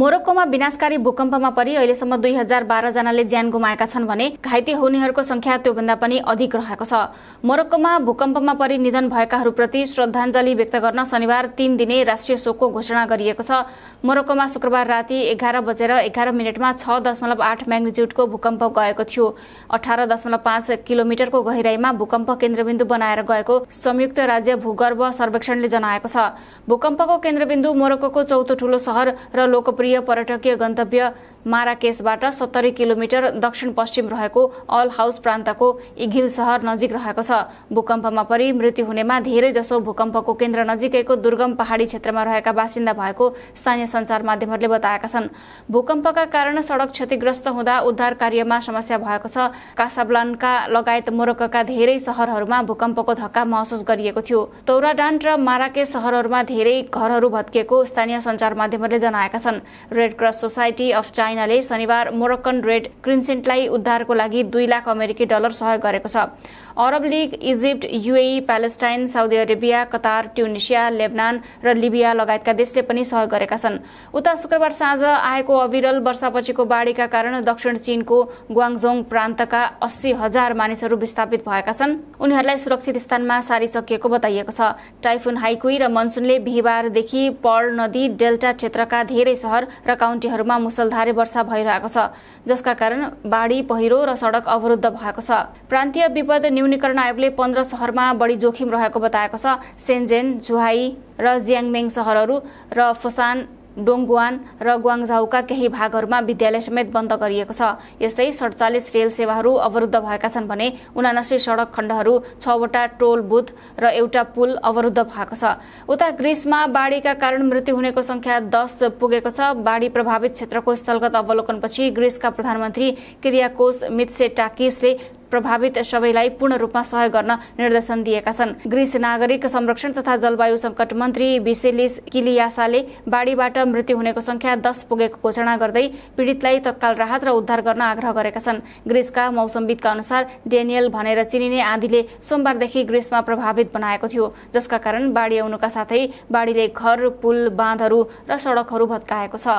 मोरक्कोमा विनाशकारी भूकम्पमा परि अहिलेसम्म दुई हजार बाह्रजनाले ज्यान गुमाएका छन् भने घाइते हुनेहरूको संख्या त्योभन्दा पनि अधिक रहेको छ मोरक्कोमा भूकम्पमा परि निधन भएकाहरूप्रति श्रद्धाञ्जली व्यक्त गर्न शनिबार तीन दिने राष्ट्रिय शोकको घोषणा गरिएको छ मोरक्कोमा शुक्रबार राति एघार बजेर एघार मिनटमा छ दशमलव आठ म्याग्निच्युडको भूकम्प गएको थियो अठार दशमलव पाँच किलोमिटरको गहिराईमा भूकम्प केन्द्रबिन्दु बनाएर गएको संयुक्त राज्य भूगर्भ सर्वेक्षणले जनाएको छ भूकम्पको केन्द्रबिन्दु मोरक्कोको चौथो ठूलो सहर र लोकप्रिय लोकप्रिय पर्यटक गंतव्य माराकेसबाट सत्तरी किलोमिटर दक्षिण पश्चिम रहेको अल हाउस प्रान्तको इघिल सहर नजिक रहेको छ भूकम्पमा परि मृत्यु हुनेमा धेरै जसो भूकम्पको केन्द्र नजिकैको दुर्गम पहाडी क्षेत्रमा रहेका बासिन्दा भएको स्थानीय सञ्चार माध्यमहरूले बताएका छन् भूकम्पका कारण सडक क्षतिग्रस्त हुँदा उद्धार कार्यमा समस्या भएको छ कासाब्लान्का लगायत मोरक्का धेरै शहरहरूमा भूकम्पको धक्का महसुस गरिएको थियो तौराडान र माराके शहरहरूमा धेरै घरहरू भत्किएको स्थानीय सञ्चार माध्यमहरूले जनाएका छन् red cross society of China चाइनाले शनिबार मोरक्कन रेड क्रिन्सेन्टलाई उद्धारको लागि दुई लाख अमेरिकी डलर सहयोग गरेको छ Arab league Egypt UAE Palestine Saudi Arabia Qatar Tunisia Lebanon र लिबिया लगायतका देशले पनि सहयोग गरेका छन् उता शुक्रबार साँझ आएको अविरल वर्षापछिको बाढीका कारण दक्षिण चीनको ग्वाङजोङ प्रान्तका अस्सी हजार मानिसहरू विस्थापित भएका छन् उनीहरूलाई सुरक्षित स्थानमा सारिसकिएको बताइएको छ टाइफुन हाइकुई र मनसुनले बिहिबारदेखि पर्ल नदी डेल्टा क्षेत्रका धेरै शहर र काउन्टीहरूमा मुसलधारे वर्षा भइरहेको छ जसका कारण बाढी पहिरो र सडक अवरुद्ध भएको छ प्रान्तीय विपद न्यूनीकरण आयोगले पन्ध्र सहरमा बढी जोखिम रहेको बताएको छ सेन्जेन झुहाई र जियाङमेङ सहरहरू र फोसान डोङगुवान र ग्वाङझाउका केही भागहरूमा विद्यालय समेत बन्द गरिएको छ यस्तै सडचालिस रेल सेवाहरू अवरुद्ध भएका छन् भने उनासी सडक खण्डहरू छवटा टोल बुथ र एउटा पुल अवरुद्ध भएको छ उता ग्रीसमा बाढीका कारण मृत्यु हुनेको संख्या दस पुगेको छ बाढी प्रभावित क्षेत्रको स्थलगत अवलोकनपछि ग्रीसका प्रधानमन्त्री क्रियाकोस मित्से टाकिसले प्रभावित सबैलाई पूर्ण रूपमा सहयोग गर्न निर्देशन दिएका छन् ग्रीस नागरिक संरक्षण तथा जलवायु संकट मन्त्री विसेलिस किलियासाले बाढीबाट मृत्यु हुनेको संख्या दस पुगेको घोषणा गर्दै पीडितलाई तत्काल राहत र उद्धार गर्न आग्रह गरेका छन् ग्रिसका मौसमविदका अनुसार डेनियल भनेर चिनिने आँधीले सोमबारदेखि ग्रीसमा प्रभावित बनाएको थियो जसका कारण बाढी आउनुका साथै बाढीले घर पुल बाँधहरू र सडकहरू भत्काएको छ